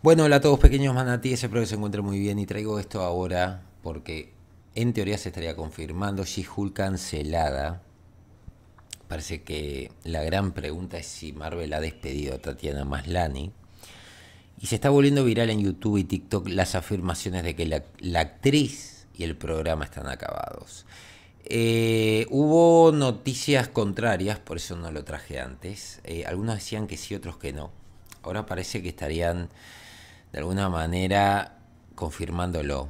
Bueno, hola a todos pequeños manatíes, espero que se encuentren muy bien y traigo esto ahora porque en teoría se estaría confirmando She-Hulk cancelada. Parece que la gran pregunta es si Marvel ha despedido a Tatiana Maslani. Y se está volviendo viral en YouTube y TikTok las afirmaciones de que la, actriz y el programa están acabados. Eh, hubo noticias contrarias, por eso no lo traje antes. Eh, algunos decían que sí, otros que no. Ahora parece que estarían de alguna manera confirmándolo.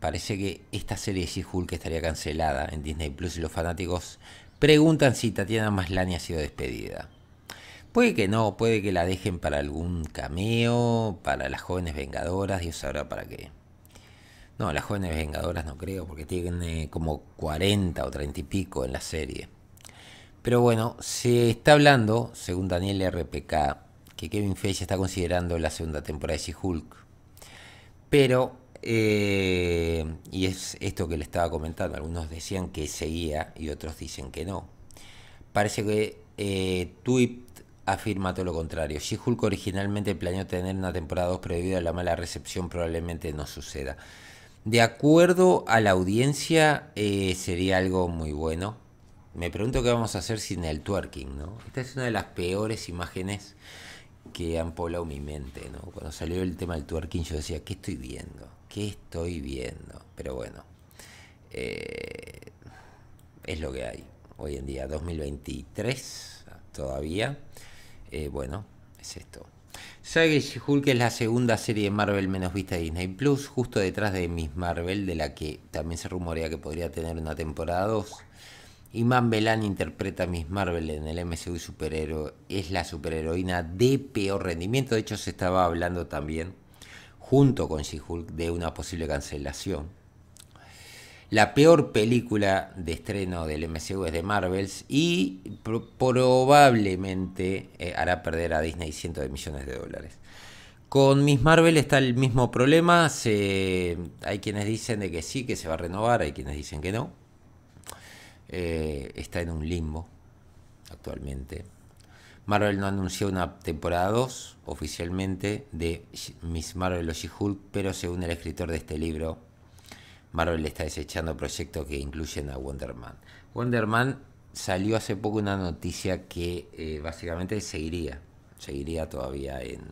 Parece que esta serie de She-Hulk estaría cancelada en Disney Plus y los fanáticos preguntan si Tatiana Maslany ha sido despedida. Puede que no, puede que la dejen para algún cameo, para las jóvenes vengadoras, Dios sabrá para qué. No, las jóvenes vengadoras no creo, porque tiene como 40 o 30 y pico en la serie. Pero bueno, se está hablando, según Daniel RPK, que Kevin Feige está considerando la segunda temporada de She-Hulk. Pero, eh, y es esto que le estaba comentando, algunos decían que seguía y otros dicen que no. Parece que eh, afirma todo lo contrario. She-Hulk originalmente planeó tener una temporada 2, pero debido a la mala recepción probablemente no suceda. De acuerdo a la audiencia, eh, sería algo muy bueno. Me pregunto qué vamos a hacer sin el twerking, ¿no? Esta es una de las peores imágenes que han poblado mi mente, ¿no? Cuando salió el tema del twerking yo decía, ¿qué estoy viendo? ¿Qué estoy viendo? Pero bueno, eh, es lo que hay. Hoy en día, 2023, todavía, eh, bueno, es esto. Savage Hulk es la segunda serie de Marvel menos vista de Disney Plus, justo detrás de Miss Marvel, de la que también se rumorea que podría tener una temporada 2. Iman Belán interpreta a Miss Marvel en el MCU superhéroe. Es la superheroína de peor rendimiento. De hecho, se estaba hablando también, junto con She-Hulk, de una posible cancelación. La peor película de estreno del MCU es de Marvels y probablemente eh, hará perder a Disney cientos de millones de dólares. Con Miss Marvel está el mismo problema. hay quienes dicen de que sí, que se va a renovar, hay quienes dicen que no. Eh, está en un limbo actualmente. Marvel no anunció una temporada 2 oficialmente de Miss Marvel o She-Hulk, pero según el escritor de este libro, Marvel está desechando proyectos que incluyen a Wonder Man. Wonder Man salió hace poco una noticia que eh, básicamente seguiría, seguiría todavía en,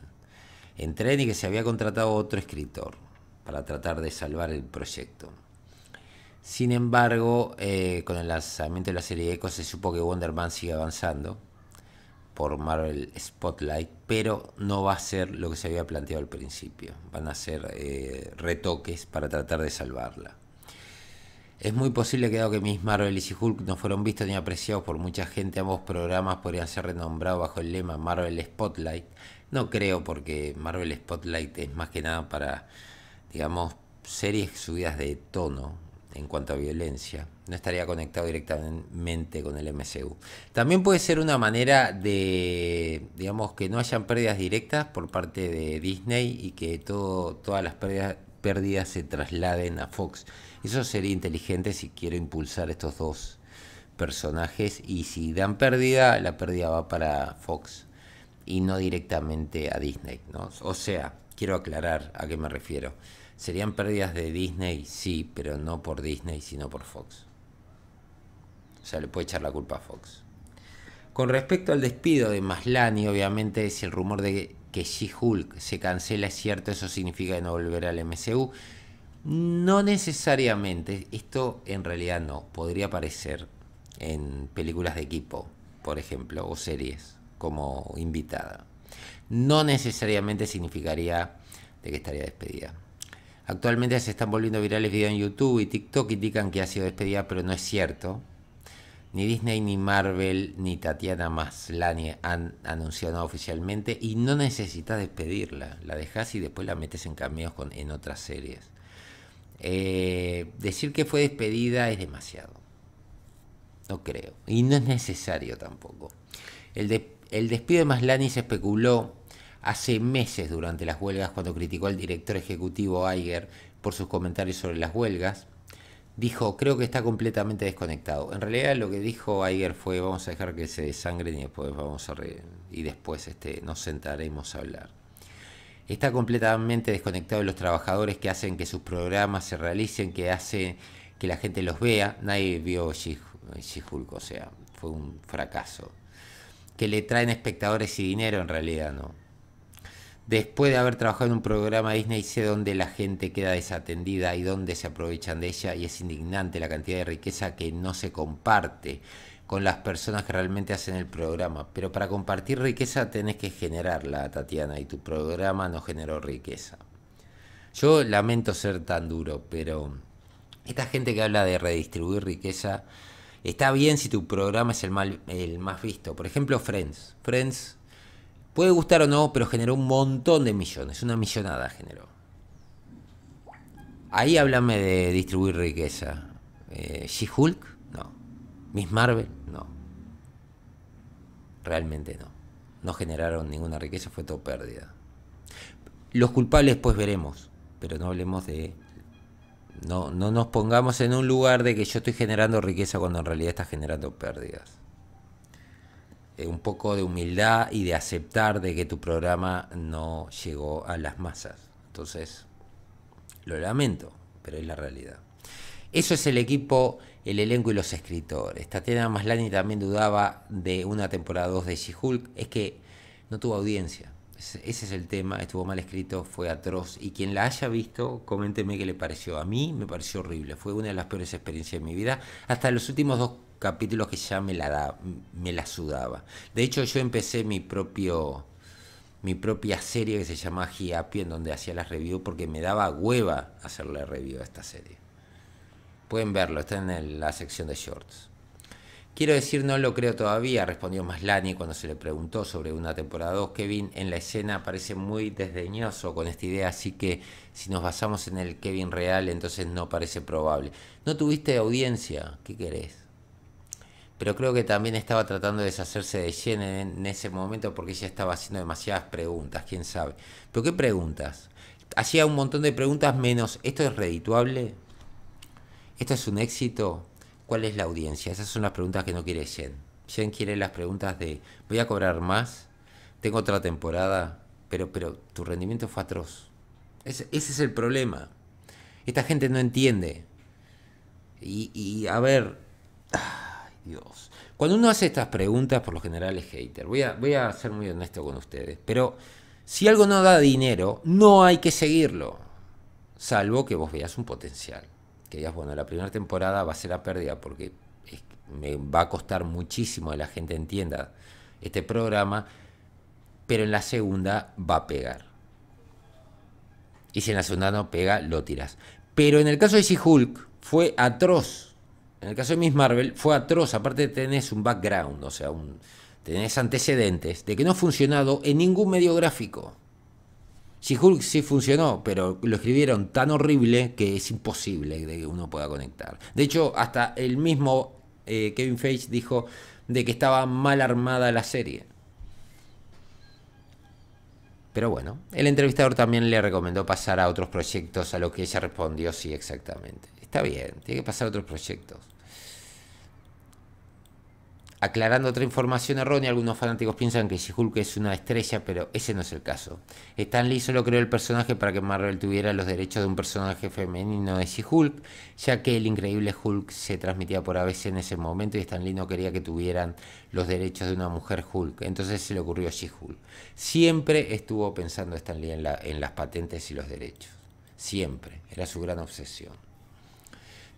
en tren y que se había contratado otro escritor para tratar de salvar el proyecto. Sin embargo, eh, con el lanzamiento de la serie Echo se supo que Wonder Man sigue avanzando por Marvel Spotlight, pero no va a ser lo que se había planteado al principio. Van a ser eh, retoques para tratar de salvarla. Es muy posible que dado que Miss Marvel y Hulk no fueron vistos ni apreciados por mucha gente, ambos programas podrían ser renombrados bajo el lema Marvel Spotlight. No creo porque Marvel Spotlight es más que nada para, digamos, series subidas de tono, en cuanto a violencia. No estaría conectado directamente con el MCU. También puede ser una manera de, digamos, que no hayan pérdidas directas por parte de Disney y que todo, todas las pérdidas, se trasladen a Fox. Eso sería inteligente si quiero impulsar estos dos personajes y si dan pérdida, la pérdida va para Fox y no directamente a Disney. O sea, quiero aclarar a qué me refiero. Serían pérdidas de Disney, sí, pero no por Disney, sino por Fox. O sea, le puede echar la culpa a Fox. Con respecto al despido de Maslani, obviamente si el rumor de que She-Hulk se cancela es cierto, eso significa que no volverá al MCU. No necesariamente, esto en realidad no, podría aparecer en películas de equipo, por ejemplo, o series como invitada. No necesariamente significaría de que estaría despedida. Actualmente se están volviendo virales videos en YouTube y TikTok y indican que ha sido despedida, pero no es cierto. Ni Disney, ni Marvel, ni Tatiana Maslany han anunciado oficialmente y no necesitas despedirla. La dejas y después la metes en cameos con, en otras series. Eh, decir que fue despedida es demasiado. No creo. Y no es necesario tampoco. El, el despido de Maslany se especuló hace meses durante las huelgas cuando criticó al director ejecutivo Iger por sus comentarios sobre las huelgas. Dijo, creo que está completamente desconectado. En realidad lo que dijo Iger fue, vamos a dejar que se desangren y después vamos y después este, nos sentaremos a hablar. Está completamente desconectado de los trabajadores que hacen que sus programas se realicen, que hacen que la gente los vea. Nadie vio she o sea, fue un fracaso. Que le traen espectadores y dinero, en realidad no después de haber trabajado en un programa Disney sé dónde la gente queda desatendida y dónde se aprovechan de ella y es indignante la cantidad de riqueza que no se comparte con las personas que realmente hacen el programa. Pero para compartir riqueza tenés que generarla, Tatiana, y tu programa no generó riqueza. Yo lamento ser tan duro, pero esta gente que habla de redistribuir riqueza, está bien si tu programa es el, el más visto. Por ejemplo, Friends. Friends Puede gustar o no, pero generó un montón de millones, una millonada generó. Ahí háblame de distribuir riqueza. Eh, ¿She-Hulk? No. ¿Miss Marvel? No. Realmente no. No generaron ninguna riqueza, fue todo pérdida. Los culpables pues veremos, pero no hablemos de... No, no nos pongamos en un lugar de que yo estoy generando riqueza cuando en realidad está generando pérdidas. Eh, un poco de humildad y de aceptar de que tu programa no llegó a las masas. Entonces, lo lamento, pero es la realidad. Eso es el equipo, el elenco y los escritores. Tatiana Maslani también dudaba de una temporada 2 de She-Hulk. Es que no tuvo audiencia. Ese es el tema, estuvo mal escrito, fue atroz. Y quien la haya visto, coménteme qué le pareció. A mí me pareció horrible, fue una de las peores experiencias de mi vida. Hasta los últimos dos capítulos que ya me la, me la sudaba. De hecho, yo empecé mi propio mi propia serie que se llama Giapi, en donde hacía las reviews porque me daba hueva hacerle review a esta serie. Pueden verlo, está en la sección de shorts. Quiero decir, no lo creo todavía, respondió Maslani cuando se le preguntó sobre una temporada 2. Kevin en la escena parece muy desdeñoso con esta idea, así que si nos basamos en el Kevin real, entonces no parece probable. No tuviste audiencia, ¿qué querés? pero creo que también estaba tratando de deshacerse de Jen en, ese momento porque ella estaba haciendo demasiadas preguntas, quién sabe. ¿Pero qué preguntas? Hacía un montón de preguntas menos, ¿esto es redituable? ¿Esto es un éxito? ¿Cuál es la audiencia? Esas son las preguntas que no quiere Jen. Jen quiere las preguntas de, ¿voy a cobrar más? ¿Tengo otra temporada? Pero, pero tu rendimiento fue atroz. ese es el problema. Esta gente no entiende. Y, y a ver... Cuando uno hace estas preguntas, por lo general es hater. Voy a, ser muy honesto con ustedes. Pero si algo no da dinero, no hay que seguirlo. Salvo que vos veas un potencial. Que digas, bueno, la primera temporada va a ser a pérdida porque me va a costar muchísimo que la gente entienda este programa. Pero en la segunda va a pegar. Y si en la segunda no pega, lo tiras. Pero en el caso de Hulk fue atroz en el caso de Miss Marvel fue atroz, aparte tenés un background, o sea, un, tenés antecedentes de que no ha funcionado en ningún medio gráfico. Si Hulk sí funcionó, pero lo escribieron tan horrible que es imposible de que uno pueda conectar. De hecho, hasta el mismo eh, Kevin Feige dijo de que estaba mal armada la serie. Pero bueno, el entrevistador también le recomendó pasar a otros proyectos, a lo que ella respondió sí exactamente. Está bien, tiene que pasar a otros proyectos. Aclarando otra información errónea, algunos fanáticos piensan que She-Hulk es una estrella, pero ese no es el caso. Stan Lee solo creó el personaje para que Marvel tuviera los derechos de un personaje femenino de She-Hulk, ya que el increíble Hulk se transmitía por ABC en ese momento y Stan Lee no quería que tuvieran los derechos de una mujer Hulk. Entonces se le ocurrió She-Hulk. Siempre estuvo pensando Stan Lee en, en las patentes y los derechos. Siempre. Era su gran obsesión.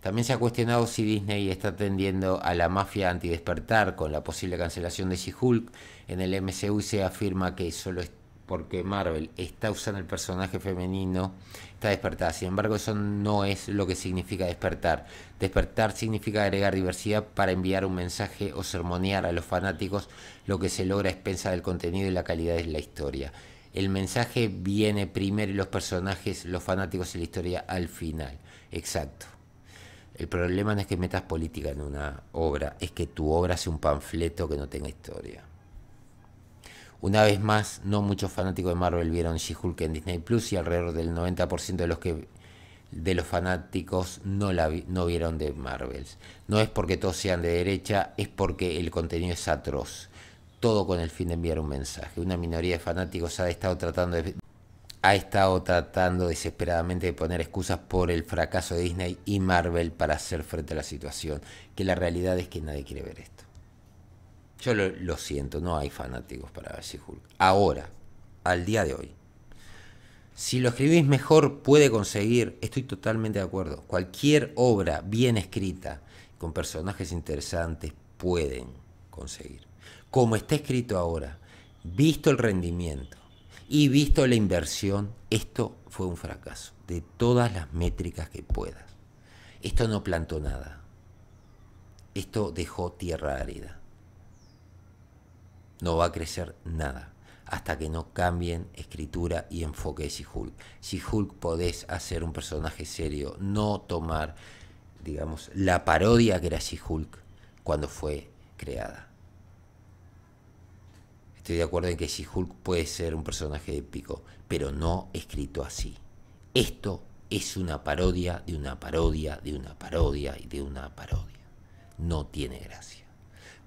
También se ha cuestionado si Disney está atendiendo a la mafia antidespertar con la posible cancelación de She-Hulk. En el MCU se afirma que solo es porque Marvel está usando el personaje femenino, está despertada. Sin embargo, eso no es lo que significa despertar. Despertar significa agregar diversidad para enviar un mensaje o sermonear a los fanáticos. Lo que se logra a pensar del contenido y la calidad de la historia. El mensaje viene primero y los personajes, los fanáticos y la historia al final. Exacto. El problema no es que metas política en una obra, es que tu obra sea un panfleto que no tenga historia. Una vez más, no muchos fanáticos de Marvel vieron She-Hulk en Disney Plus y alrededor del 90% de los que de los fanáticos no la no vieron de Marvels. No es porque todos sean de derecha, es porque el contenido es atroz. Todo con el fin de enviar un mensaje. Una minoría de fanáticos ha estado tratando de ha estado tratando desesperadamente de poner excusas por el fracaso de Disney y Marvel para hacer frente a la situación, que la realidad es que nadie quiere ver esto. Yo lo, siento, no hay fanáticos para ver si Ahora, al día de hoy. Si lo escribís mejor, puede conseguir, estoy totalmente de acuerdo, cualquier obra bien escrita, con personajes interesantes, pueden conseguir. Como está escrito ahora, visto el rendimiento, y visto la inversión, esto fue un fracaso, de todas las métricas que puedas. Esto no plantó nada. Esto dejó tierra árida. No va a crecer nada hasta que no cambien escritura y enfoque de She-Hulk. Si hulk podés hacer un personaje serio, no tomar, digamos, la parodia que era She-Hulk cuando fue creada estoy de acuerdo en que She-Hulk puede ser un personaje épico, pero no escrito así. Esto es una parodia de una parodia de una parodia y de una parodia. No tiene gracia.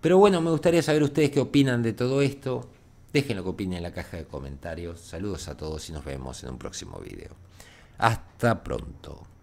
Pero bueno, me gustaría saber ustedes qué opinan de todo esto. Dejen lo que opinen en la caja de comentarios. Saludos a todos y nos vemos en un próximo video. Hasta pronto.